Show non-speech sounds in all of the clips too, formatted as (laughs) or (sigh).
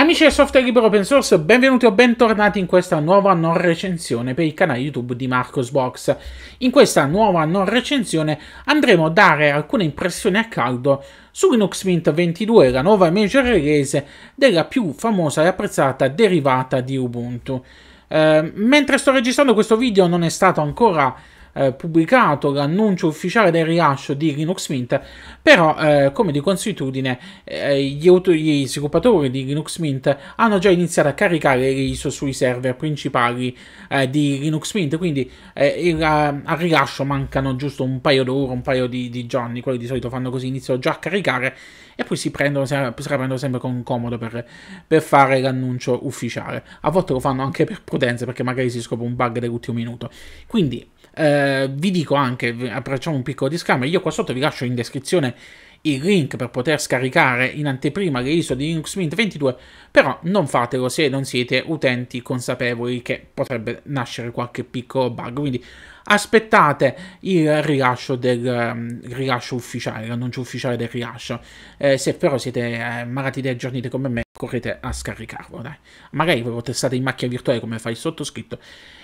Amici del software libero open source, benvenuti o bentornati in questa nuova non recensione per il canale YouTube di Marcosbox. In questa nuova non recensione andremo a dare alcune impressioni a caldo su Linux Mint 22, la nuova major release della più famosa e apprezzata derivata di Ubuntu. Eh, mentre sto registrando questo video non è stato ancora eh, pubblicato l'annuncio ufficiale del rilascio di Linux Mint, però eh, come di consuetudine eh, gli, gli, sviluppatori di Linux Mint hanno già iniziato a caricare l'ISO sui server principali eh, di Linux Mint, quindi eh, il, eh, al rilascio mancano giusto un paio d'ore, un paio di, di, giorni, quelli di solito fanno così, iniziano già a caricare e poi si prendono, se la prendono sempre con comodo per, per fare l'annuncio ufficiale. A volte lo fanno anche per prudenza perché magari si scopre un bug dell'ultimo minuto. Quindi eh, vi dico anche, facciamo un piccolo disclaimer, io qua sotto vi lascio in descrizione il link per poter scaricare in anteprima le ISO di Linux Mint 22, però non fatelo se non siete utenti consapevoli che potrebbe nascere qualche piccolo bug, quindi aspettate il rilascio, del, um, rilascio ufficiale, l'annuncio ufficiale del rilascio, eh, se però siete eh, malati di aggiornite come me correte a scaricarlo. Dai. Magari ve lo testate in macchina virtuale come fa il sottoscritto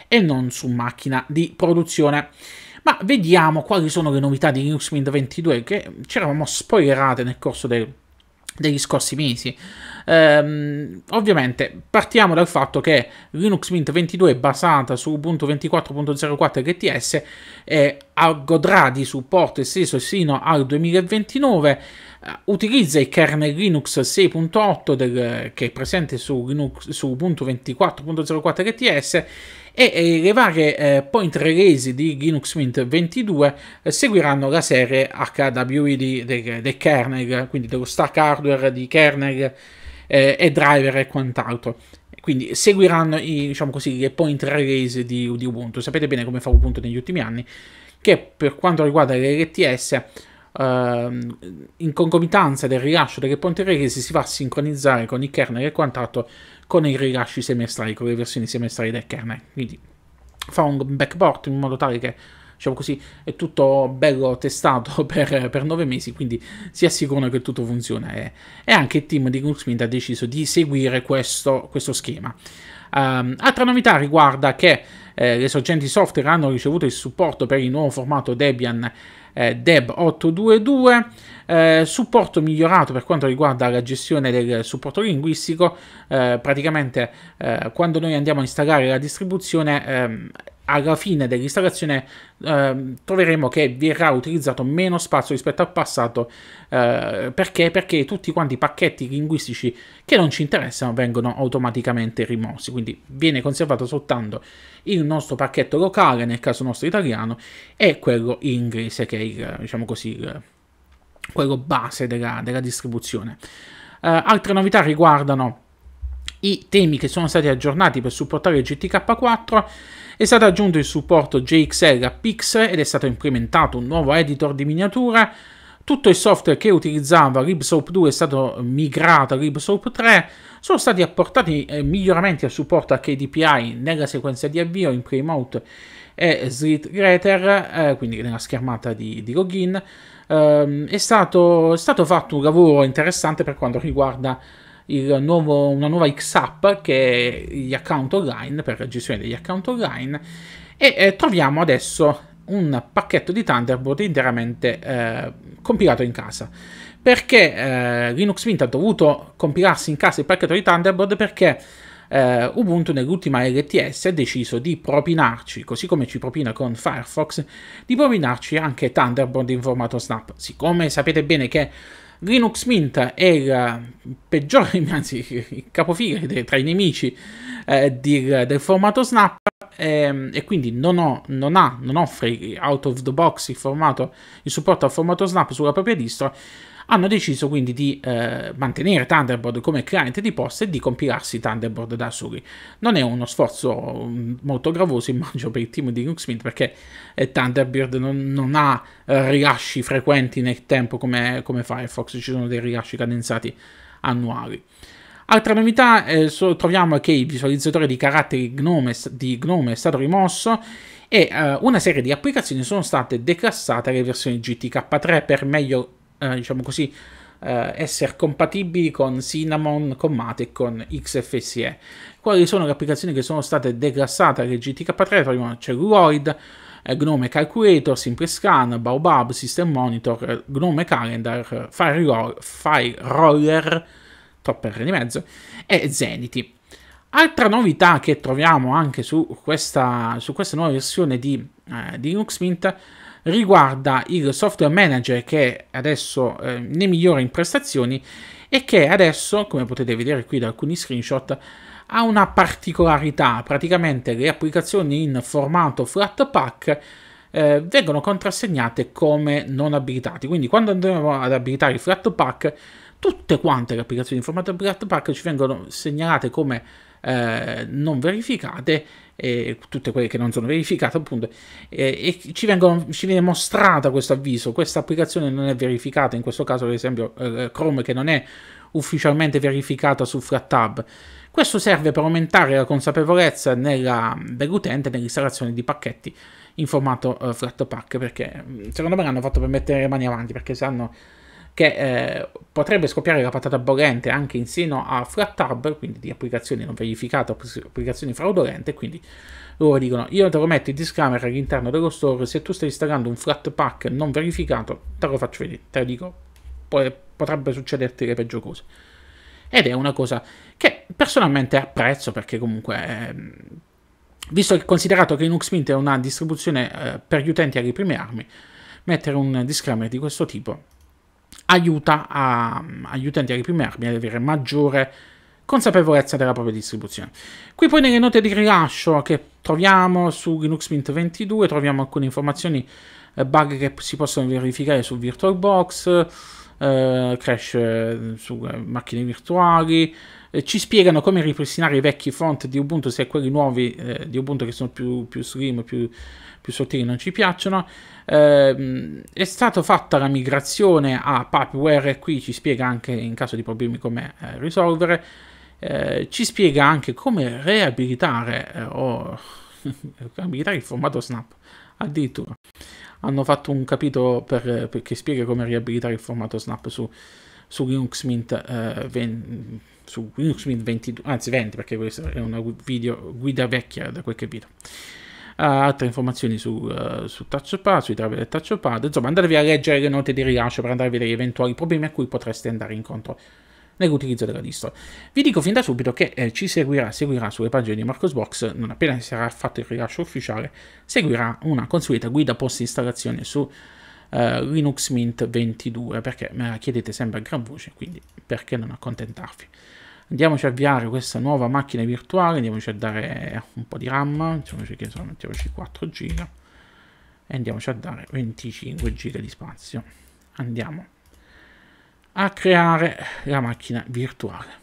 e non su macchina di produzione. Ma vediamo quali sono le novità di Linux Mint 22 che ci eravamo spoilerate nel corso del degli scorsi mesi. Um, ovviamente partiamo dal fatto che Linux Mint 22 è basata su Ubuntu 24.04 LTS e godrà di supporto esteso sino al 2029. Eh, utilizza il kernel Linux 6.8 del, che è presente su, Linux, su Ubuntu 24.04 LTS e, e le varie eh, point release di Linux Mint 22 eh, seguiranno la serie HWD del, del, kernel, quindi dello stack hardware di kernel eh, e driver e quant'altro. Quindi seguiranno i, diciamo così, le point release di, di Ubuntu. Sapete bene come fa Ubuntu negli ultimi anni, che per quanto riguarda le LTS ehm, in concomitanza del rilascio delle ponte release si va a sincronizzare con i kernel e quant'altro con i rilasci semestrali, con le versioni semestrali del kernel. Quindi fa un backport in modo tale che diciamo così, è tutto bello testato (laughs) per, per nove mesi, quindi si assicurano che tutto funziona. E, e anche il team di Goodsmith ha deciso di seguire questo, questo schema. Um, altra novità riguarda che eh, le sorgenti software hanno ricevuto il supporto per il nuovo formato Debian eh, Deb 822, eh, supporto migliorato per quanto riguarda la gestione del supporto linguistico, eh, praticamente eh, quando noi andiamo a installare la distribuzione ehm, alla fine dell'installazione eh, troveremo che verrà utilizzato meno spazio rispetto al passato eh, perché? perché tutti quanti i pacchetti linguistici che non ci interessano vengono automaticamente rimossi quindi viene conservato soltanto il nostro pacchetto locale nel caso nostro italiano e quello inglese che è il, diciamo così il, quello base della, della distribuzione eh, altre novità riguardano i temi che sono stati aggiornati per supportare GTK4, è stato aggiunto il supporto JXL a Pix ed è stato implementato un nuovo editor di miniatura, tutto il software che utilizzava RibSoap 2 è stato migrato a RibSoap 3, sono stati apportati eh, miglioramenti al supporto HDPI nella sequenza di avvio in Playmode e Slit Greater, eh, quindi nella schermata di, di login, eh, è, stato, è stato fatto un lavoro interessante per quanto riguarda nuovo, una nuova XApp che è gli account online, per la gestione degli account online, e eh, troviamo adesso un pacchetto di Thunderbolt interamente eh, compilato in casa. Perché eh, Linux Mint ha dovuto compilarsi in casa il pacchetto di Thunderbolt Perché eh, Ubuntu nell'ultima LTS ha deciso di propinarci, così come ci propina con Firefox, di propinarci anche Thunderbolt in formato snap. Siccome sapete bene che Linux Mint è il peggiore, (laughs) anzi il capofila tra i nemici eh, del, del, formato Snap ehm, e quindi non, ho, non, ha, non offre out of the box il, formato, il supporto al formato Snap sulla propria distro hanno deciso quindi di eh, mantenere Thunderbird come cliente di posta e di compilarsi Thunderbird da soli. Non è uno sforzo mm, molto gravoso, (laughs) immagino, per il team di Linux perché eh, Thunderbird non, non ha eh, rilasci frequenti nel tempo come, come Firefox, ci sono dei rilasci cadenzati annuali. Altra novità, eh, so, troviamo che il visualizzatore di caratteri Gnome, di Gnome è stato rimosso e eh, una serie di applicazioni sono state declassate alle versioni GTK3 per meglio eh, diciamo così, eh, essere compatibili con Cinnamon, con Mate e con XFSE. Quali sono le applicazioni che sono state declassate da GTK3? Troviamo Celluloid, eh, Gnome Calculator, Simple Scan, Baobab, System Monitor, Gnome Calendar, File Roller, troppe R di mezzo, e Zenity. Altra novità che troviamo anche su questa, su questa nuova versione di, eh, di Linux Mint riguarda il software manager che adesso eh, ne migliora in prestazioni e che adesso, come potete vedere qui da alcuni screenshot, ha una particolarità, praticamente le applicazioni in formato Flatpak eh, vengono contrassegnate come non abilitate. quindi quando andremo ad abilitare il Flatpak tutte quante le applicazioni in formato Flatpak ci vengono segnalate come eh, non verificate e tutte quelle che non sono verificate appunto e, e ci, vengono, ci, viene mostrato questo avviso questa applicazione non è verificata in questo caso ad esempio eh, eh, Chrome che non è ufficialmente verificata su FlatHub. questo serve per aumentare la consapevolezza dell'utente nell'installazione di pacchetti in formato eh, Flatpak perché mm, secondo me l'hanno fatto per mettere le mani avanti perché sanno che eh, potrebbe scoppiare la patata bollente anche in seno a FlatTab, quindi di applicazioni non verificate, applicazioni fraudolente, quindi loro dicono io te lo metto in disclaimer all'interno dello store, se tu stai installando un flat pack non verificato, te lo faccio vedere, te lo dico, potrebbe succederti le peggio cose. Ed è una cosa che personalmente apprezzo perché comunque... Ehm, visto che considerato che Linux Mint è una distribuzione eh, per gli utenti alle prime armi, mettere un disclaimer di questo tipo aiuta a, agli utenti e agli ad avere maggiore consapevolezza della propria distribuzione. Qui poi nelle note di rilascio che troviamo su Linux Mint 22 troviamo alcune informazioni eh, bug che si possono verificare su VirtualBox, eh, crash eh, su eh, macchine virtuali, eh, ci spiegano come ripristinare i vecchi font di Ubuntu se quelli nuovi eh, di Ubuntu che sono più, più slim, più, più sottili non ci piacciono. Eh, è stata fatta la migrazione a Papyware e qui ci spiega anche in caso di problemi come eh, risolvere. Eh, ci spiega anche come riabilitare o (laughs) riabilitare il formato Snap addirittura hanno fatto un capitolo per, per, che spiega come riabilitare il formato snap su, su Linux Mint eh, 20, su Linux Mint 22, anzi 20 perché questo è una video guida vecchia da quel che vedo. Uh, altre informazioni su, uh, su TouchPad, sui driver del TouchPad, insomma andatevi a leggere le note di rilascio per andare a vedere gli eventuali problemi a cui potreste andare incontro nell'utilizzo della distro. Vi dico fin da subito che eh, ci seguirà, seguirà sulle pagine di Marcosbox, non appena sarà fatto il rilascio ufficiale, seguirà una consueta guida post installazione su uh, Linux Mint 22, perché me la chiedete sempre a gran voce, quindi perché non accontentarvi. Andiamoci a avviare questa nuova macchina virtuale, andiamoci a dare un po' di RAM, mettiamoci, che sono, mettiamoci 4 GB e andiamoci a dare 25 GB di spazio. Andiamo a creare la macchina virtuale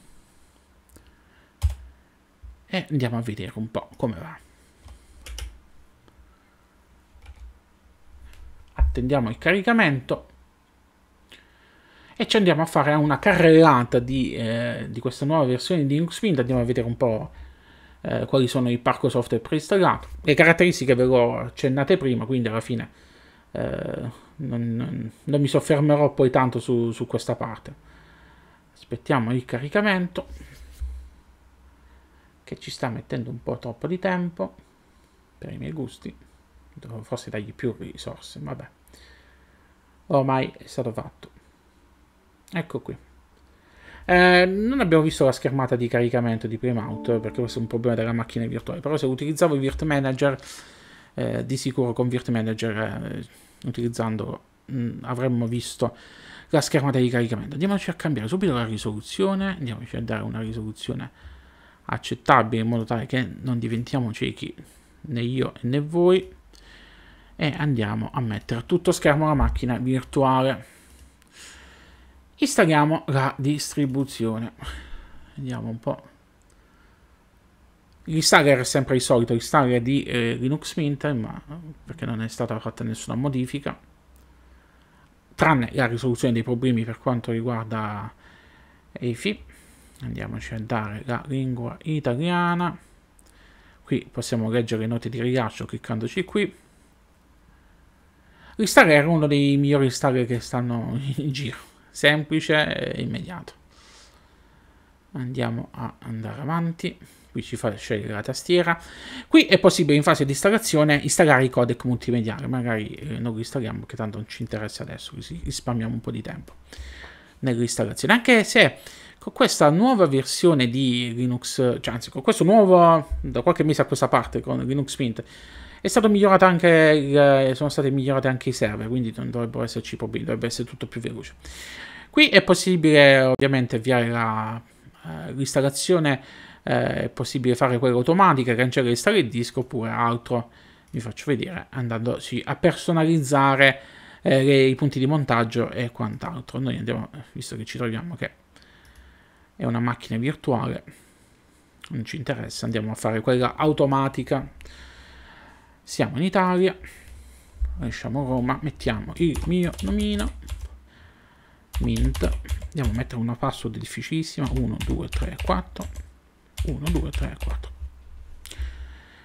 e andiamo a vedere un po' come va. attendiamo il caricamento e ci andiamo a fare una carrellata di, eh, di questa nuova versione di Linux Mint, andiamo a vedere un po' eh, quali sono i parco software preinstallato. Le caratteristiche ve le ho accennate prima, quindi alla fine eh, non, non, non, mi soffermerò poi tanto su, su questa parte. Aspettiamo il caricamento, che ci sta mettendo un po' troppo di tempo, per i miei gusti. Dovevo forse dargli più risorse, vabbè ormai è stato fatto. Ecco qui. Eh, non abbiamo visto la schermata di caricamento di Primeout perché questo è un problema della macchina virtuale, però se utilizzavo il Virt Manager, eh, di sicuro con Virt Manager eh, utilizzandolo mh, mm, avremmo visto la schermata di caricamento. Andiamoci a cambiare subito la risoluzione, andiamoci a dare una risoluzione accettabile in modo tale che non diventiamo ciechi né io né voi e andiamo a mettere tutto schermo la macchina virtuale. Installiamo la distribuzione. Vediamo un po'. L'installer è sempre il solito installer di eh, Linux Mint, ma perché non è stata fatta nessuna modifica, tranne la risoluzione dei problemi per quanto riguarda EFI. Andiamoci a dare la lingua italiana. Qui possiamo leggere le note di rilascio cliccandoci qui. Ristar era uno dei migliori installer che stanno in giro, semplice e immediato. Andiamo a andare avanti. Qui ci fa scegliere la tastiera. Qui è possibile in fase di installazione installare i codec multimediali. Magari eh, non li installiamo perché tanto non ci interessa adesso, così risparmiamo un po' di tempo nell'installazione. Anche se con questa nuova versione di Linux, cioè anzi con questo nuovo, da qualche mese a questa parte, con Linux Mint, è stato migliorato anche il, eh, sono stati migliorati anche i server, quindi non dovrebbero esserci problemi, dovrebbe essere tutto più veloce. Qui è possibile ovviamente avviare eh, l'installazione, eh, è possibile fare quella automatica, cancellare e installare il disco oppure altro, vi faccio vedere, andandosi a personalizzare eh, le, i punti di montaggio e quant'altro. Noi andiamo, visto che ci troviamo che è una macchina virtuale, non ci interessa, andiamo a fare quella automatica siamo in Italia lasciamo Roma mettiamo il mio nomino mint andiamo a mettere una password difficilissima 1 2 3 4 1 2 3 4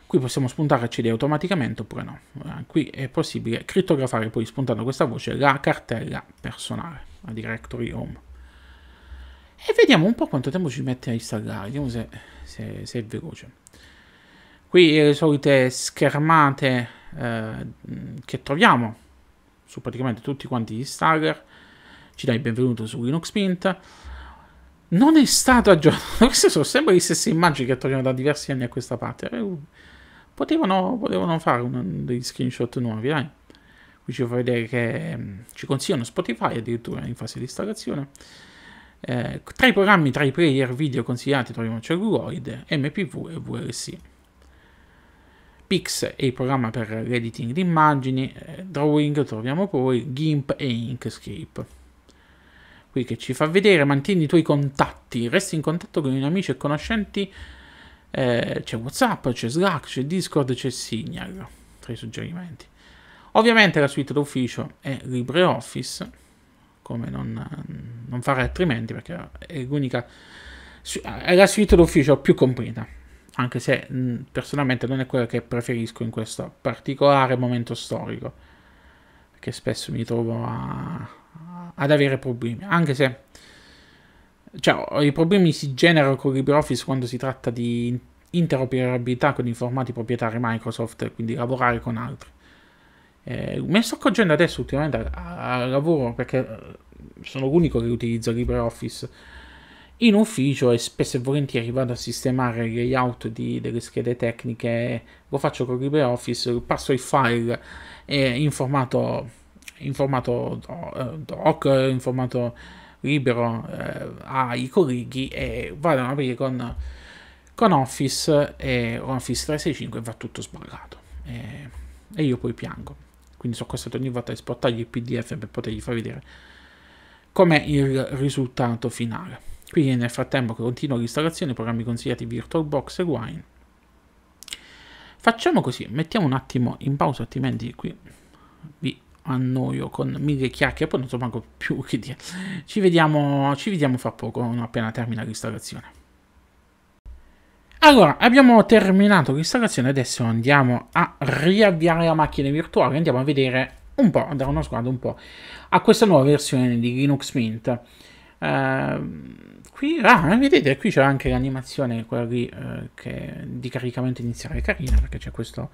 qui possiamo spuntare e accedere automaticamente oppure no eh, qui è possibile crittografare poi spuntando questa voce la cartella personale la directory home e vediamo un po' quanto tempo ci mette a installare vediamo se, se, se è veloce Qui eh, le solite schermate eh, che troviamo su praticamente tutti quanti gli Stagger. Ci dai benvenuto su Linux Mint. Non è stato aggiornato. (laughs) Queste sono sempre le stesse immagini che troviamo da diversi anni a questa parte. Eh, potevano, potevano fare un, degli screenshot nuovi, dai. Qui ci fa vedere che mm, ci consigliano Spotify addirittura in fase di installazione. Eh, tra i programmi, tra i player video consigliati troviamo Celluloid, MPV e VLC. Pix è il programma per l'editing di immagini, eh, Drawing troviamo poi, GIMP e Inkscape. Qui che ci fa vedere, mantieni i tuoi contatti, resti in contatto con i miei amici e conoscenti, eh, c'è Whatsapp, c'è Slack, c'è Discord, c'è Signal, tra i suggerimenti. Ovviamente la suite d'ufficio è LibreOffice, come non, non fare altrimenti perché è l'unica... è la suite d'ufficio più completa anche se mh, mm, personalmente non è quello che preferisco in questo particolare momento storico, perché spesso mi trovo a, ad avere problemi, anche se cioè, i problemi si generano con LibreOffice quando si tratta di interoperabilità con i formati proprietari Microsoft, quindi lavorare con altri. Eh, mi sto accorgendo adesso ultimamente al lavoro perché eh, sono l'unico che utilizza LibreOffice in ufficio e spesso e volentieri vado a sistemare il layout di, delle schede tecniche, lo faccio con LibreOffice, passo il file eh, in formato, in formato doc, in formato libero eh, ai colleghi e vado ad aprire con, con Office e Office 365 e va tutto sbagliato E, eh, e io poi piango. Quindi sono costretto ogni volta a esportargli il PDF per potergli far vedere com'è il risultato finale. Quindi nel frattempo che continua l'installazione, programmi consigliati VirtualBox e Wine. Facciamo così, mettiamo un attimo in pausa, altrimenti qui vi annoio con mille chiacchiere, poi non so manco più (laughs) che dire. Ci vediamo, ci vediamo fra poco, appena termina l'installazione. Allora, abbiamo terminato l'installazione, adesso andiamo a riavviare la macchina virtuale, andiamo a vedere un po', a dare uno sguardo un po' a questa nuova versione di Linux Mint. Uh, Qui, ah, vedete, qui c'è anche l'animazione, quella lì, eh, che di caricamento iniziale, carina, perché c'è questo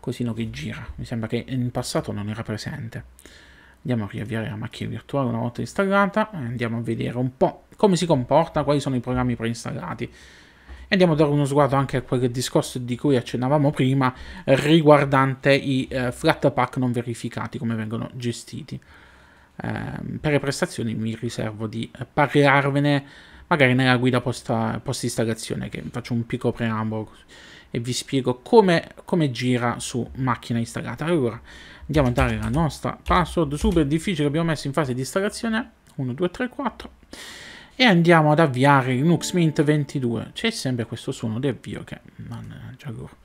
cosino che gira. Mi sembra che in passato non era presente. Andiamo a riavviare la macchina virtuale una volta installata, eh, andiamo a vedere un po' come si comporta, quali sono i programmi preinstallati e andiamo a dare uno sguardo anche a quel discorso di cui accennavamo prima riguardante i eh, flat pack non verificati, come vengono gestiti. Ehm, per le prestazioni mi riservo di parlarvene magari nella guida post, installazione che faccio un piccolo preambolo e vi spiego come, come gira su macchina installata allora andiamo a dare la nostra password super difficile abbiamo messo in fase di installazione 1 2 3 4 e andiamo ad avviare Linux Mint 22 c'è sempre questo suono di avvio che eh, già loro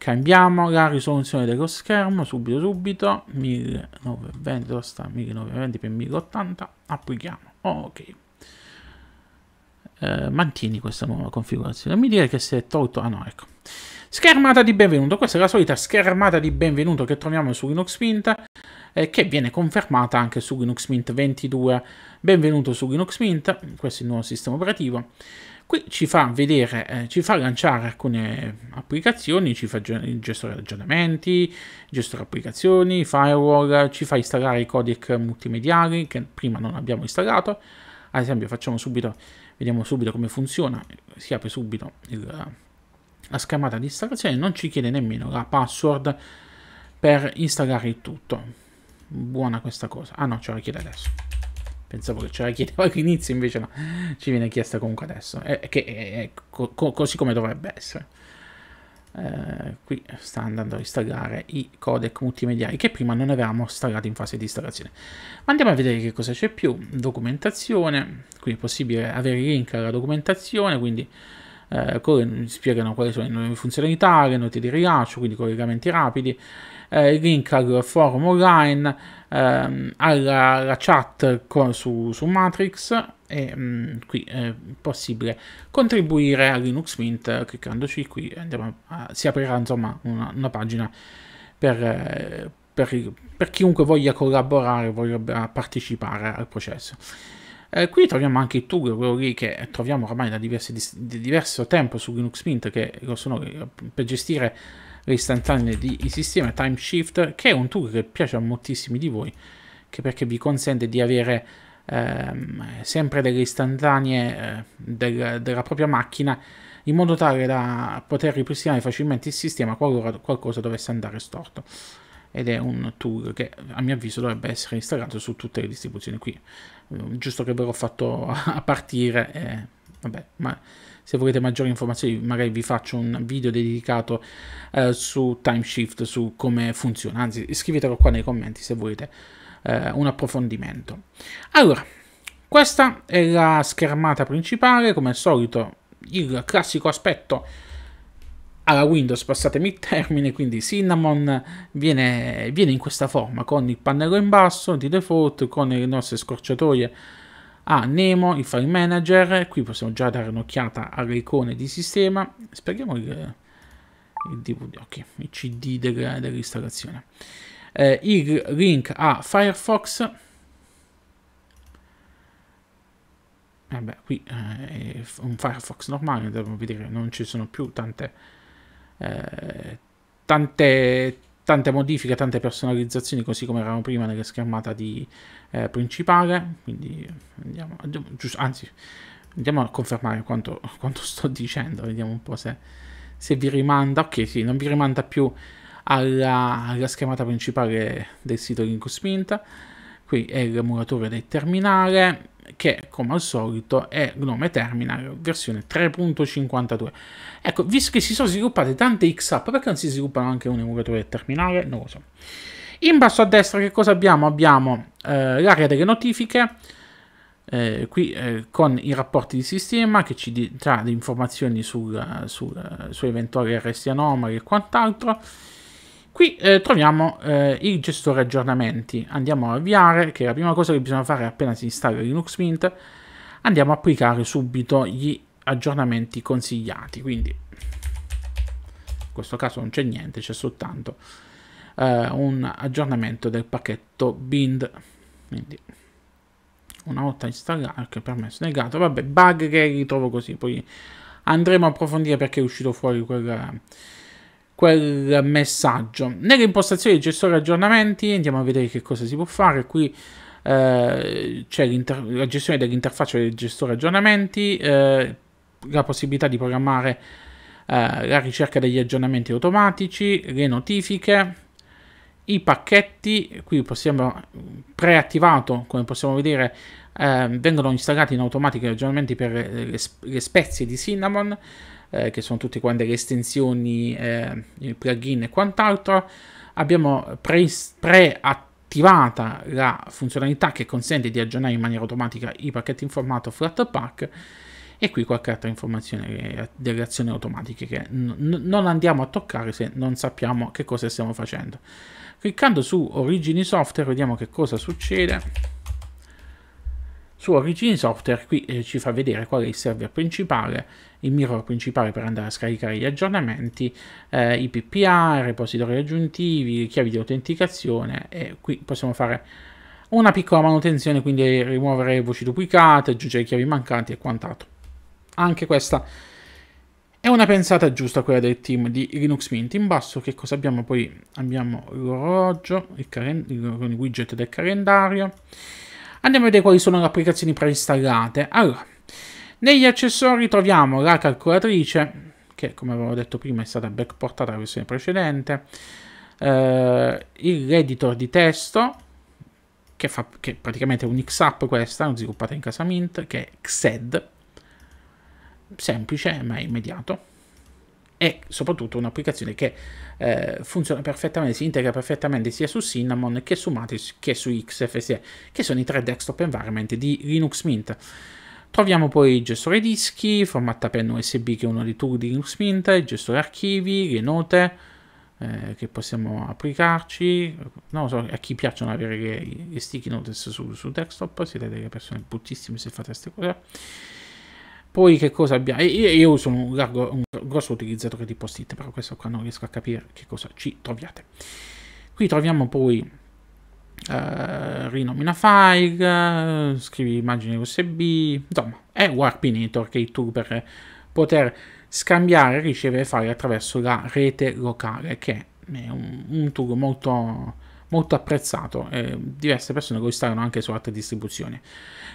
cambiamo la risoluzione dello schermo subito subito 1920 x 1080 applichiamo ok eh, mantieni questa nuova configurazione mi dire che si è tolto ah no ecco schermata di benvenuto questa è la solita schermata di benvenuto che troviamo su Linux Mint e eh, che viene confermata anche su Linux Mint 22 benvenuto su Linux Mint questo è il nuovo sistema operativo Qui ci fa vedere, eh, ci fa lanciare alcune applicazioni, ci fa il gestore aggiornamenti, il gestore applicazioni, firewall, ci fa installare i codec multimediali che prima non abbiamo installato. Ad esempio facciamo subito, vediamo subito come funziona, si apre subito il, la schermata di installazione, non ci chiede nemmeno la password per installare il tutto. Buona questa cosa. Ah no, ce la chiede adesso. Pensavo che ce la chiedeva (laughs) all'inizio, invece no, ci viene chiesta comunque adesso, eh, che è co co così come dovrebbe essere. Eh, qui sta andando a installare i codec multimediali che prima non avevamo installato in fase di installazione. andiamo a vedere che cosa c'è più. Documentazione, qui è possibile avere link alla documentazione, quindi eh, mm, spiegano quali sono le funzionalità, le note di rilascio, quindi collegamenti rapidi, eh, link al forum online, ehm, alla, alla, chat con, su, su, Matrix e mh, mm, qui è possibile contribuire a Linux Mint eh, cliccandoci qui a, si aprirà insomma una, una pagina per, eh, per, per chiunque voglia collaborare, voglia eh, partecipare al processo. Eh, qui troviamo anche il Tug, quello lì che troviamo ormai da, diversi, da diverso tempo su Linux Mint, che sono eh, per gestire le istantanee di sistema Time Shift, che è un Tug che piace a moltissimi di voi, perché vi consente di avere ehm, sempre delle istantanee eh, del, della propria macchina in modo tale da poter ripristinare facilmente il sistema qualora qualcosa dovesse andare storto ed è un tool che a mio avviso dovrebbe essere installato su tutte le distribuzioni qui eh, giusto che ve l'ho fatto (laughs) a partire. Eh, vabbè, ma se volete maggiori informazioni magari vi faccio un video dedicato eh, su Timeshift, su come funziona. Anzi, scrivetelo qua nei commenti se volete eh, un approfondimento. Allora, questa è la schermata principale, come al solito il classico aspetto alla Windows, passatemi il termine, quindi Cinnamon viene, viene in questa forma, con il pannello in basso di default, con le nostre scorciatoie a ah, Nemo, il file manager, qui possiamo già dare un'occhiata alle icone di sistema, speriamo il, il DVD, ok, il CD dell'installazione. eh, il link a Firefox, vabbè eh qui eh, è un Firefox normale, devo vedere, non ci sono più tante eh, tante, tante, modifiche, tante personalizzazioni così come erano prima nella schermata di, eh, principale, quindi andiamo, andiamo giusto, anzi andiamo a confermare quanto, quanto, sto dicendo, vediamo un po' se, se, vi rimanda, ok sì, non vi rimanda più alla, alla schermata principale del sito Linux Mint, qui è l'emulatore del terminale, che come al solito è Gnome Terminal versione 3.52. Ecco, visto che si sono sviluppate tante X-App, perché non si sviluppano anche un emulatore terminale? Non lo so. In basso a destra che cosa abbiamo? Abbiamo eh, l'area delle notifiche, eh, qui eh, con i rapporti di sistema che ci dà informazioni su eventuali arresti anomali e quant'altro Qui eh, troviamo eh, il gestore aggiornamenti. Andiamo a avviare, che la prima cosa che bisogna fare appena si installa Linux Mint. Andiamo a applicare subito gli aggiornamenti consigliati. Quindi in questo caso non c'è niente, c'è soltanto eh, un aggiornamento del pacchetto bind. Quindi una volta installato, che per me è negato, vabbè, bug che ritrovo così, poi andremo a approfondire perché è uscito fuori quel quel messaggio. Nelle impostazioni di gestore aggiornamenti andiamo a vedere che cosa si può fare. Qui eh, c'è la gestione dell'interfaccia del gestore aggiornamenti, eh, la possibilità di programmare eh, la ricerca degli aggiornamenti automatici, le notifiche, i pacchetti, qui possiamo preattivato, come possiamo vedere, eh, vengono installati in automatico gli aggiornamenti per eh, le, le spezie di Cinnamon eh, che sono tutte quante le estensioni, eh, il plugin e quant'altro. Abbiamo preattivata pre la funzionalità che consente di aggiornare in maniera automatica i pacchetti in formato Flatpak e qui qualche altra informazione eh, delle azioni automatiche che non andiamo a toccare se non sappiamo che cosa stiamo facendo. Cliccando su origini software vediamo che cosa succede su Origin Software qui eh, ci fa vedere qual è il server principale, il mirror principale per andare a scaricare gli aggiornamenti, eh, i PPA, i repository aggiuntivi, le chiavi di autenticazione e qui possiamo fare una piccola manutenzione, quindi rimuovere voci duplicate, aggiungere chiavi mancanti e quant'altro. Anche questa è una pensata giusta quella del team di Linux Mint. In basso che cosa abbiamo? Poi abbiamo l'orologio, il, il, il widget del calendario, Andiamo a vedere quali sono le applicazioni preinstallate. Allora, negli accessori troviamo la calcolatrice, che come avevo detto prima è stata backportata alla versione precedente, eh, l'editor di testo, che, fa, che praticamente è un XApp questa, non sviluppata in casa Mint, che è XED, semplice ma immediato e soprattutto un'applicazione che eh, funziona perfettamente, si integra perfettamente sia su Cinnamon che su Matrix che su XFSE, che sono i tre desktop environment di Linux Mint. Troviamo poi il gestore dischi, formatta penna USB che è uno dei tool di Linux Mint, il gestore archivi, le note eh, che possiamo applicarci. Non so a chi piacciono avere le, le sticky notes su, su desktop, siete delle persone bruttissime se fate queste cose poi che cosa abbiamo? Io, io sono un, largo, un, grosso utilizzatore di post-it, però questo qua non riesco a capire che cosa ci troviate. Qui troviamo poi eh, rinomina file, scrivi immagini USB, insomma è Warpinator che è il tool per poter scambiare e ricevere file attraverso la rete locale, che è un, un tool molto molto apprezzato e diverse persone lo installano anche su altre distribuzioni.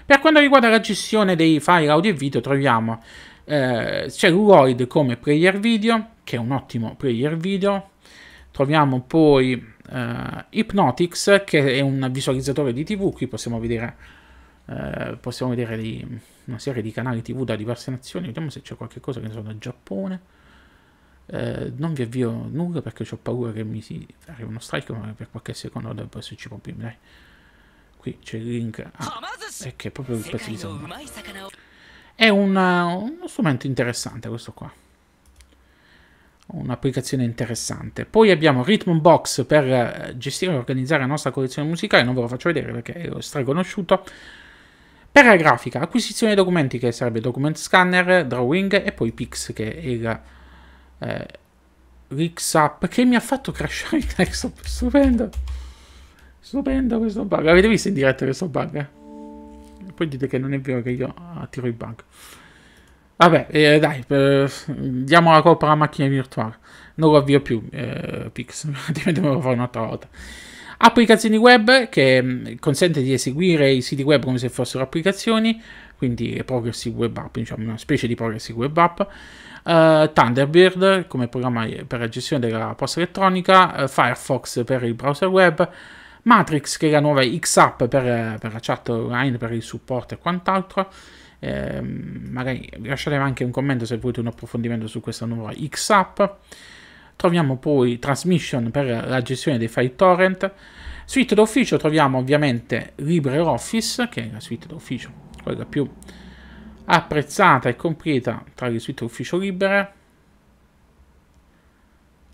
Per quanto riguarda la gestione dei file audio e video troviamo eh, Celluloid come player video, che è un ottimo player video, troviamo poi eh, Hypnotics che è un visualizzatore di tv, qui possiamo vedere, eh, possiamo vedere di, una serie di canali tv da diverse nazioni, vediamo se c'è qualcosa che ne so dal Giappone. Eh, non vi avvio nulla perché ho paura che mi si arrivi uno strike, ma per qualche secondo dopo se ci problemi. Dai. Qui c'è il link. Ah, è che è proprio il pezzo di salma. È una, uno strumento interessante questo qua. Un'applicazione interessante. Poi abbiamo Rhythm Box per eh, gestire e organizzare la nostra collezione musicale. Non ve lo faccio vedere perché è straconosciuto. Per la grafica, acquisizione di documenti che sarebbe Document Scanner, Drawing e poi Pix che è la eh, Rix che mi ha fatto crashare il desktop. Stupendo. Stupendo questo bug. Avete visto in diretta questo bug? Eh? Poi dite che non è vero che io attiro i bug. Vabbè, eh, dai, eh, diamo la colpa alla macchina virtuale. Non lo avvio più, eh, Pix. Altrimenti (laughs) me lo fare un'altra volta. Applicazioni web che mm, consente di eseguire i siti web come se fossero applicazioni, quindi Progressive Web App, diciamo una specie di Progressive Web App. Uh, Thunderbird come programma per la gestione della posta elettronica, uh, Firefox per il browser web, Matrix che è la nuova X-App per, per, la chat online, per il supporto e quant'altro. Eh, magari lasciate anche un commento se volete un approfondimento su questa nuova X-App troviamo poi Transmission per la gestione dei file torrent, suite d'ufficio troviamo ovviamente LibreOffice, che è la suite d'ufficio, quella più apprezzata e completa tra le suite d'ufficio libere.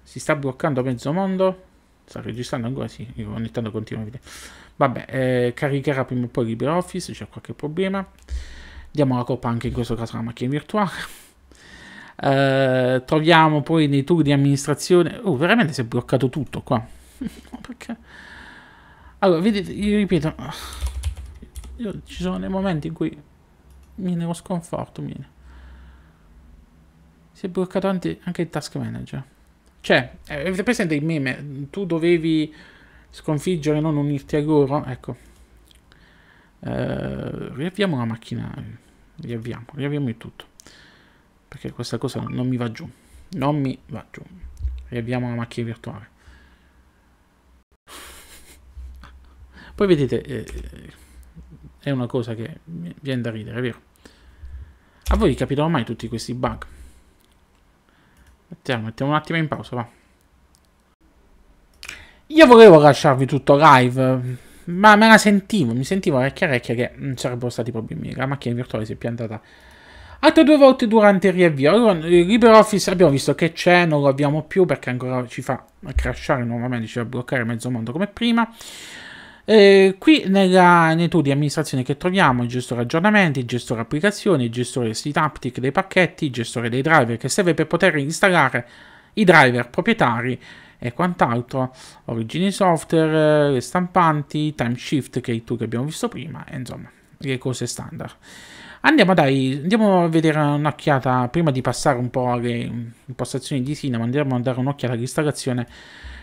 Si sta bloccando mezzo mondo. Sta registrando ancora? Sì, io ogni tanto continuo a vedere. Vabbè, eh, caricherà prima o poi LibreOffice, c'è qualche problema. Diamo la coppa anche in questo caso alla macchina virtuale. Eh, troviamo poi nei tour di amministrazione. Oh, veramente si è bloccato tutto qua. (laughs) Perché? Allora, vedete, io ripeto, io, ci sono dei momenti in cui mi ne ho sconforto. Mine. Si è bloccato anche, anche il task manager. Cioè, eh, avete presente il meme? Tu dovevi sconfiggere, e non unirti a loro. Ecco. Eh, riavviamo la macchina. Riavviamo, riavviamo il tutto perché questa cosa non mi va giù. Non mi va giù. Riavviamo la macchina virtuale. Poi vedete, eh, è una cosa che viene da ridere, vero? A voi capirò mai tutti questi bug? Mettiamo, mettiamo un attimo in pausa, va. Io volevo lasciarvi tutto live, ma me la sentivo, mi sentivo a recchia che non sarebbero stati problemi. La macchina virtuale si è piantata Altre due volte durante il riavvio. Allora, eh, LibreOffice abbiamo visto che c'è, non lo abbiamo più perché ancora ci fa crashare nuovamente, ci fa bloccare mezzo mondo come prima. Eh, qui nella, nei tool di amministrazione che troviamo il gestore aggiornamenti, il gestore applicazioni, il gestore synaptic dei pacchetti, il gestore dei driver che serve per poter installare i driver proprietari e quant'altro, origini software, le eh, stampanti, timeshift che è il tool che abbiamo visto prima, e insomma le cose standard. Andiamo, dai, andiamo a vedere un'occhiata, prima di passare un po' alle impostazioni di cinema, andiamo a dare un'occhiata all'installazione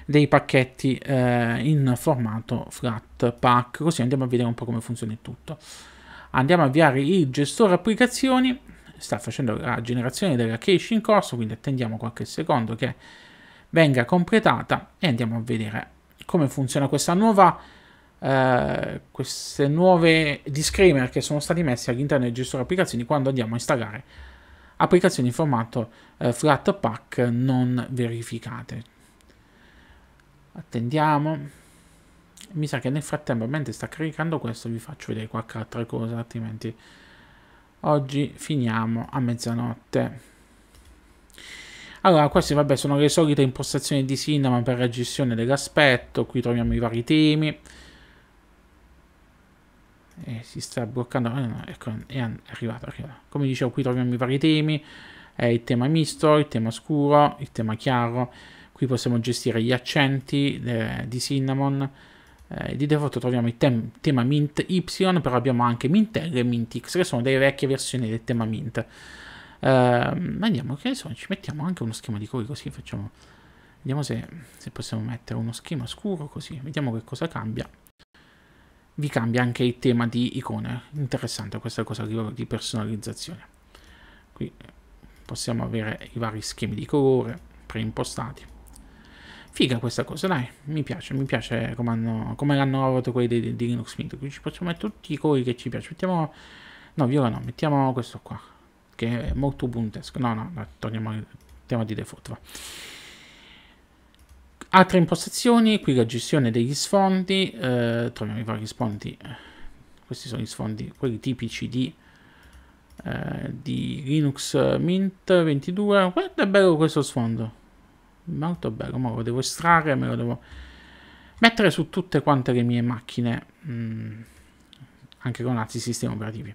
dei pacchetti eh, in formato flat pack, così andiamo a vedere un po' come funziona il tutto. Andiamo a avviare il gestore applicazioni, sta facendo la generazione della cache in corso, quindi attendiamo qualche secondo che venga completata e andiamo a vedere come funziona questa nuova eh, queste nuove disclaimer che sono stati messi all'interno del gestore applicazioni quando andiamo a installare applicazioni in formato eh, Flatpak non verificate. Attendiamo. Mi sa che nel frattempo, mentre sta caricando questo, vi faccio vedere qualche altra cosa, altrimenti oggi finiamo a mezzanotte. Allora, queste vabbè sono le solite impostazioni di Cinema per la gestione dell'aspetto, qui troviamo i vari temi, eh, si sta bloccando. Eh, no, ecco, è arrivato, è arrivato. Come dicevo, qui troviamo i vari temi. Eh, il tema misto, il tema scuro, il tema chiaro. Qui possiamo gestire gli accenti eh, di Cinnamon. Eh, di default troviamo il tem tema Mint Y, però abbiamo anche Mint L e Mint X, che sono delle vecchie versioni del tema Mint. Ehm, andiamo, che ne so, ci mettiamo anche uno schema di colori così facciamo... Vediamo se, se possiamo mettere uno schema scuro così, vediamo che cosa cambia vi cambia anche il tema di icone. Interessante questa cosa di personalizzazione. Qui eh, possiamo avere i vari schemi di colore preimpostati. Figa questa cosa, dai, mi piace, mi piace come, hanno, come l'hanno lavorato quelli di, di, Linux Mint. Qui ci possiamo mettere tutti i colori che ci piacciono. Mettiamo, no, viola no, mettiamo questo qua, che è molto buntesco. No, no, no torniamo al tema di default, va. Altre impostazioni, qui la gestione degli sfondi, eh, troviamo i vari sfondi, questi sono gli sfondi, quelli tipici di, eh, di Linux Mint 22. Guarda è bello questo sfondo, molto bello, ma lo devo estrarre, me lo devo mettere su tutte quante le mie macchine, mh, mm, anche con altri sistemi operativi.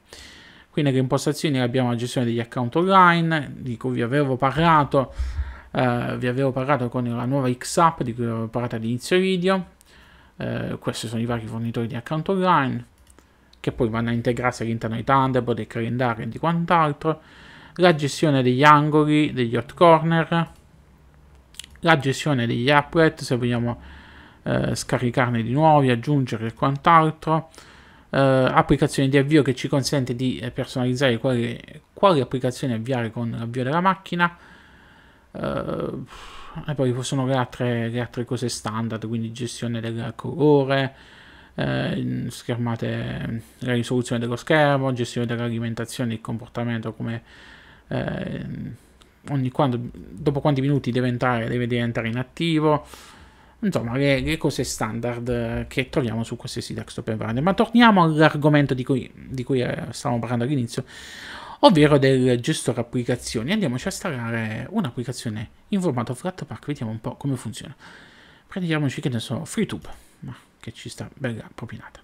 Qui nelle impostazioni abbiamo la gestione degli account online, di cui vi avevo parlato, eh, vi avevo parlato con la nuova XApp di cui avevo parlato all'inizio video, eh, questi sono i vari fornitori di account online, che poi vanno a integrarsi all'interno di Thunderbolt, del calendario e di quant'altro, la gestione degli angoli, degli hot corner, la gestione degli applet, se vogliamo eh, scaricarne di nuovi, aggiungere e quant'altro, eh, applicazioni di avvio che ci consente di eh, personalizzare quale, quale applicazione avviare con l'avvio della macchina, Uh, e poi ci sono le altre, le altre, cose standard, quindi gestione del colore, eh, schermate, la risoluzione dello schermo, gestione dell'alimentazione, il comportamento come eh, ogni quando, dopo quanti minuti deve entrare, deve diventare inattivo. Insomma, le, le cose standard che troviamo su qualsiasi desktop environment. Ma torniamo all'argomento di cui, di cui eh, stavamo parlando all'inizio, ovvero del gestore applicazioni. Andiamoci a installare un'applicazione in formato Flatpak, vediamo un po' come funziona. Prendiamoci, che ne so, FreeTube, ma che ci sta bella propinata.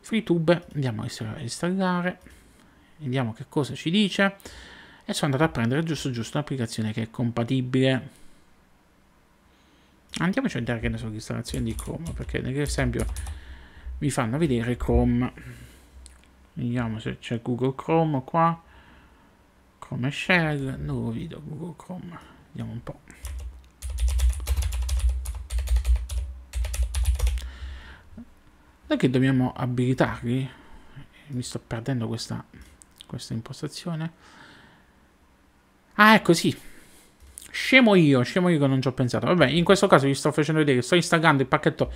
FreeTube, andiamo a installare, vediamo che cosa ci dice. E sono andato a prendere giusto giusto un'applicazione che è compatibile. Andiamoci a vedere che ne so l'installazione di Chrome, perché nell'esempio mi fanno vedere Chrome Vediamo se c'è Google Chrome qua. Chrome Shell, nuovo video Google Chrome. Vediamo un po'. Noi che dobbiamo abilitarli. Eh, mi sto perdendo questa, questa impostazione. Ah, ecco sì. Scemo io, scemo io che non ci ho pensato. Vabbè, in questo caso vi sto facendo vedere che sto installando il pacchetto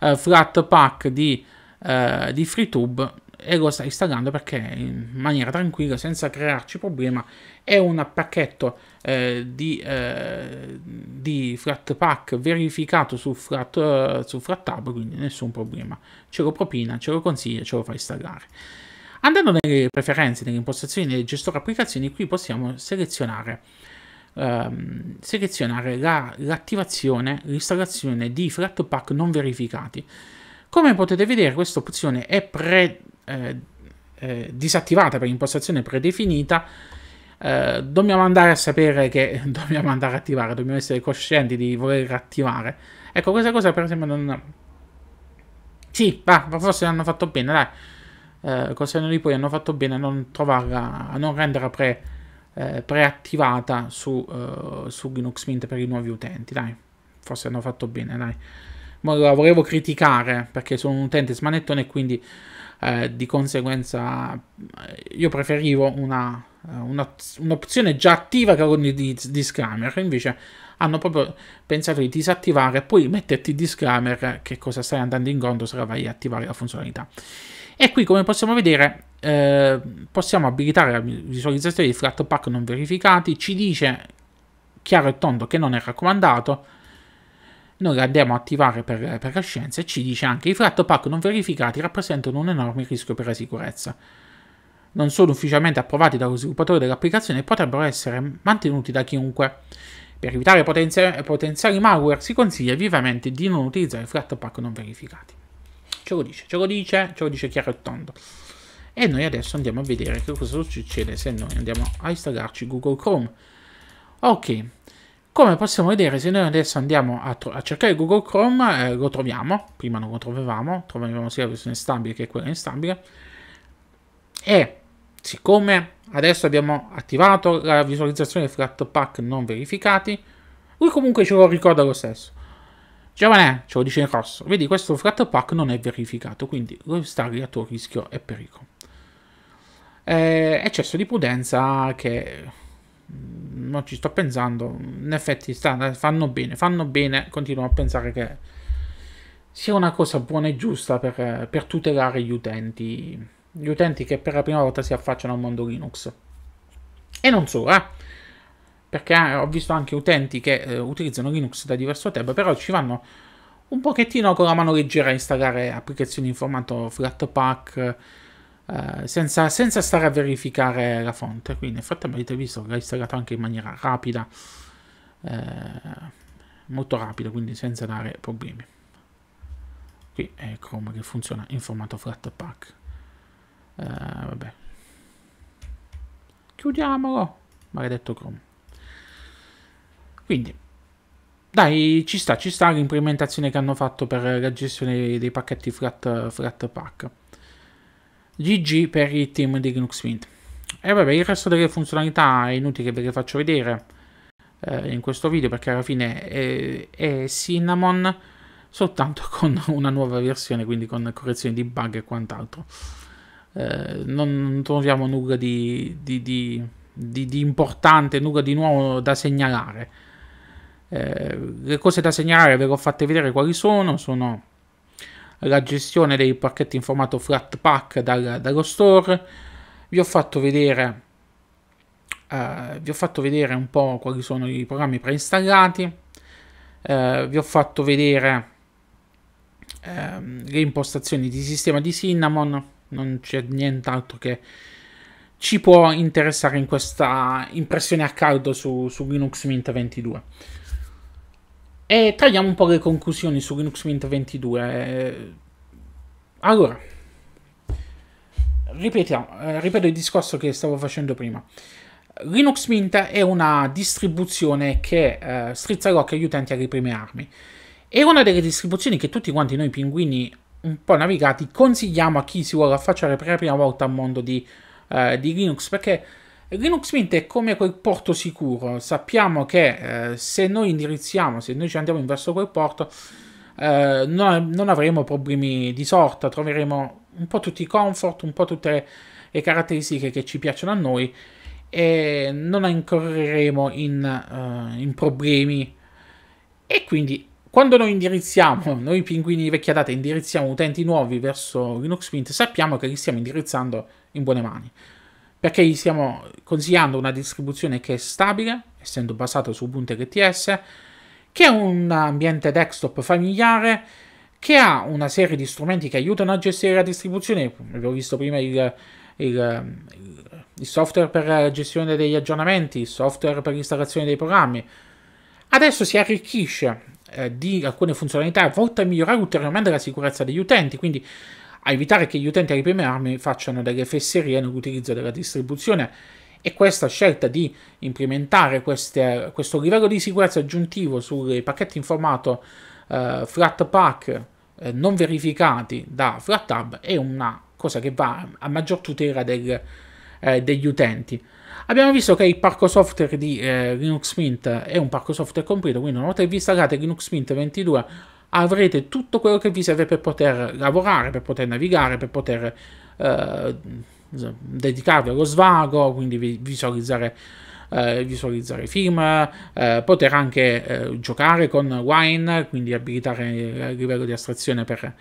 uh, eh, Flat Pack di, uh, di FreeTube e lo sta installando perché in maniera tranquilla, senza crearci problema, è un pacchetto eh, di, eh, di Flatpak verificato su, flat, uh, su FlatTab, quindi nessun problema. Ce lo propina, ce lo consiglia, ce lo fa installare. Andando nelle preferenze, nelle impostazioni del gestore applicazioni, qui possiamo selezionare Ehm, selezionare l'attivazione, l'installazione di Flatpak non verificati. Come potete vedere questa opzione è pre eh, eh, disattivata per impostazione predefinita, eh, dobbiamo andare a sapere che (laughs) dobbiamo andare a attivare, dobbiamo essere coscienti di voler attivare. Ecco, questa cosa per esempio non... Sì, va, forse hanno fatto bene, dai. Eh, Coseno di poi hanno fatto bene a non trovarla, a non renderla pre, eh, preattivata su, eh, su Linux Mint per i nuovi utenti, dai. Forse hanno fatto bene, dai. Ma la volevo criticare perché sono un utente smanettone e quindi eh, di conseguenza io preferivo una, eh, una, un'opzione già attiva che con il disclaimer, invece hanno proprio pensato di disattivare e poi metterti il discamera che cosa stai andando incontro se la vai a attivare la funzionalità. E qui come possiamo vedere eh, possiamo abilitare la visualizzazione di flat pack non verificati, ci dice chiaro e tondo che non è raccomandato, noi la andiamo a attivare per, per la scienza e ci dice anche i frattopack non verificati rappresentano un enorme rischio per la sicurezza. Non sono ufficialmente approvati dallo sviluppatore dell'applicazione e potrebbero essere mantenuti da chiunque. Per evitare potenziali malware si consiglia vivamente di non utilizzare i frattopack non verificati. Ce lo dice, ce lo dice, ce lo dice chiaro e tondo. E noi adesso andiamo a vedere che cosa succede se noi andiamo a installarci Google Chrome. Ok, come possiamo vedere, se noi adesso andiamo a, a cercare Google Chrome, eh, lo troviamo. Prima non lo trovavamo, trovavamo sia la versione stabile che quella instabile. E siccome adesso abbiamo attivato la visualizzazione dei Flatpak non verificati, lui comunque ce lo ricorda lo stesso. Giovane, ce lo dice in rosso, vedi questo Flatpak non è verificato, quindi lo installi a tuo rischio e pericolo. Eh, eccesso di prudenza che Mm, non ci sto pensando. In effetti sta, fanno bene, fanno bene, continuo a pensare che sia una cosa buona e giusta per, per tutelare gli utenti, gli utenti che per la prima volta si affacciano al mondo Linux. E non solo, eh? perché eh, ho visto anche utenti che eh, utilizzano Linux da diverso tempo, però ci vanno un pochettino con la mano leggera a installare applicazioni in formato Flatpak eh, senza, senza, stare a verificare la fonte. Quindi infatti, avete visto che l'ho installato anche in maniera rapida, eh, molto rapida, quindi senza dare problemi. Qui è Chrome che funziona in formato Flatpak. Eh, vabbè. Chiudiamolo, maledetto Chrome. Quindi, dai, ci sta, ci sta l'implementazione che hanno fatto per la gestione dei pacchetti Flatpak. flat GG per il team di Linux Mint. E vabbè, il resto delle funzionalità è inutile che ve le faccio vedere eh, in questo video perché alla fine è, eh, è, Cinnamon soltanto (laughs) con una nuova versione, quindi con correzioni di bug e quant'altro. Eh, non troviamo nulla di, di, di, di, importante, nulla di nuovo da segnalare. Eh, le cose da segnalare ve le ho fatte vedere quali sono, sono la gestione dei pacchetti in formato flat pack dal, dallo store, vi ho fatto vedere Uh, vi ho fatto vedere un po' quali sono i programmi preinstallati, uh, vi ho fatto vedere uh, le impostazioni di sistema di Cinnamon, non c'è nient'altro che ci può interessare in questa impressione a caldo su, su Linux Mint 22. E traiamo un po' le conclusioni su Linux Mint 22. Eh. Allora, ripetiamo, eh, ripeto il discorso che stavo facendo prima. Linux Mint è una distribuzione che eh, strizza l'occhio agli utenti alle prime armi. È una delle distribuzioni che tutti quanti noi pinguini un po' navigati consigliamo a chi si vuole affacciare per la prima volta al mondo di, eh, di Linux perché Linux Mint è come quel porto sicuro, sappiamo che eh, se noi indirizziamo, se noi ci andiamo verso quel porto, eh, non, non avremo problemi di sorta, troveremo un po' tutti i comfort, un po' tutte le caratteristiche che ci piacciono a noi e non incorreremo in, uh, in problemi. E quindi quando noi indirizziamo, (laughs) noi pinguini di vecchia data, indirizziamo utenti nuovi verso Linux Mint, sappiamo che li stiamo indirizzando in buone mani perché gli stiamo consigliando una distribuzione che è stabile, essendo basata su Ubuntu RTS, che è un ambiente desktop familiare, che ha una serie di strumenti che aiutano a gestire la distribuzione. Abbiamo visto prima il, il, il software per la gestione degli aggiornamenti, il software per l'installazione dei programmi. Adesso si arricchisce eh, di alcune funzionalità volte a migliorare ulteriormente la sicurezza degli utenti, quindi a evitare che gli utenti alle prime armi facciano delle fesserie nell'utilizzo della distribuzione e questa scelta di implementare queste, questo livello di sicurezza aggiuntivo sui pacchetti in formato eh, Flatpak eh, non verificati da FlatHub è una cosa che va a maggior tutela del, eh, degli utenti. Abbiamo visto che il parco software di eh, Linux Mint è un parco software completo, quindi una volta che vi installate Linux Mint 22 avrete tutto quello che vi serve per poter lavorare, per poter navigare, per poter eh, dedicarvi allo svago, quindi visualizzare, eh, visualizzare film, eh, poter anche eh, giocare con Wine, quindi abilitare eh, il livello di astrazione per,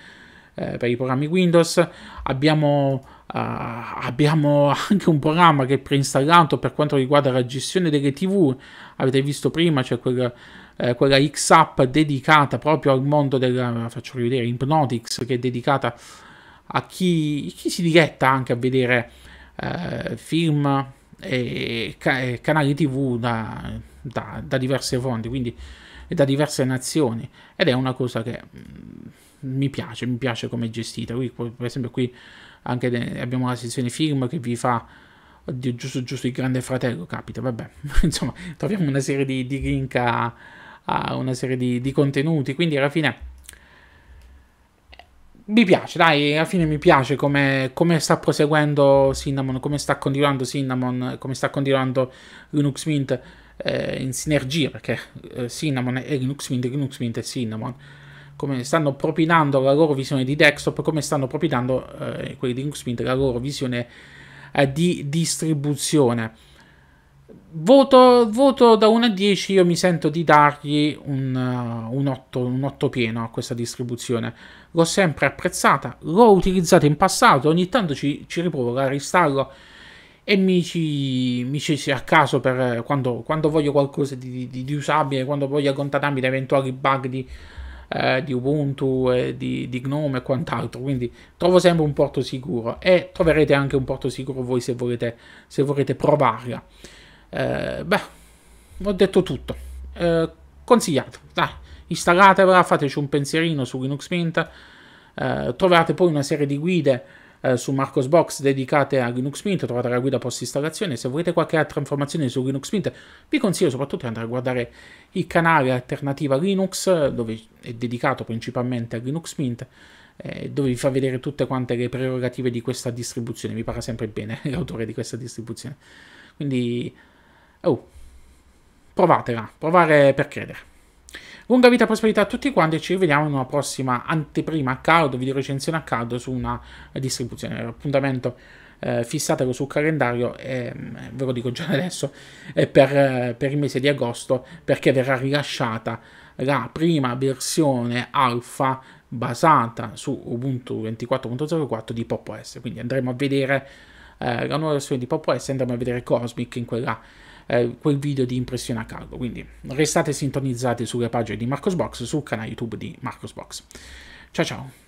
eh, per i programmi Windows. Abbiamo, abbiamo, anche un programma che è preinstallato per quanto riguarda la gestione delle TV, avete visto prima, c'è cioè quel eh, quella X-App dedicata proprio al mondo del, eh, faccio rivedere, Hypnotics, che è dedicata a chi, chi si diretta anche a vedere eh, film e, e, canali tv da, da, da diverse fonti, quindi da diverse nazioni, ed è una cosa che mm, mi piace, mi piace come è gestita. Qui, per esempio, qui anche abbiamo la sezione film che vi fa oddio, giusto, giusto il Grande Fratello. Capita, vabbè, (laughs) insomma, troviamo una serie di, di link a, a una serie di, di contenuti, quindi alla fine mi piace, dai, alla fine mi piace come, come, sta proseguendo Cinnamon, come sta continuando Cinnamon, come sta continuando Linux Mint eh, in sinergia, perché eh, Cinnamon è Linux Mint, Linux Mint è Cinnamon, come stanno propinando la loro visione di desktop, come stanno propinando eh, quelli di Linux Mint la loro visione eh, di distribuzione. Voto, voto, da 1 a 10, io mi sento di dargli un, uh, un, 8, un, 8, pieno a questa distribuzione. L'ho sempre apprezzata, l'ho utilizzata in passato, ogni tanto ci, ci riprovo, la ristallo e mi ci, mi ci a caso per eh, quando, quando voglio qualcosa di, di, di, usabile, quando voglio contattarmi da eventuali bug di, eh, di Ubuntu, eh, di, Gnome e quant'altro. Quindi trovo sempre un porto sicuro e troverete anche un porto sicuro voi se volete, se volete provarla. Eh, beh, ho detto tutto. Eh, consigliato, dai, installatevela, fateci un pensierino su Linux Mint. Eh, trovate poi una serie di guide eh, su Marcosbox dedicate a Linux Mint, trovate la guida post installazione. Se volete qualche altra informazione su Linux Mint, vi consiglio soprattutto di andare a guardare il canale Alternativa Linux, dove è dedicato principalmente a Linux Mint, eh, dove vi fa vedere tutte quante le prerogative di questa distribuzione. Mi parla sempre bene (laughs) l'autore di questa distribuzione. Quindi Oh, provatela, provare per credere. Lunga vita e prosperità a tutti quanti e ci rivediamo in una prossima anteprima a caldo, video recensione a caldo su una distribuzione. Appuntamento eh, fissatelo sul calendario, e, ehm, ve lo dico già adesso, eh, per, eh, per il mese di agosto perché verrà rilasciata la prima versione alfa basata su Ubuntu 24.04 di Pop OS. Quindi andremo a vedere eh, la nuova versione di Pop OS e andremo a vedere Cosmic in quella eh, quel video di impressione a caldo. Quindi restate sintonizzati sulle pagine di Marcosbox, sul canale YouTube di Marcosbox. Ciao ciao!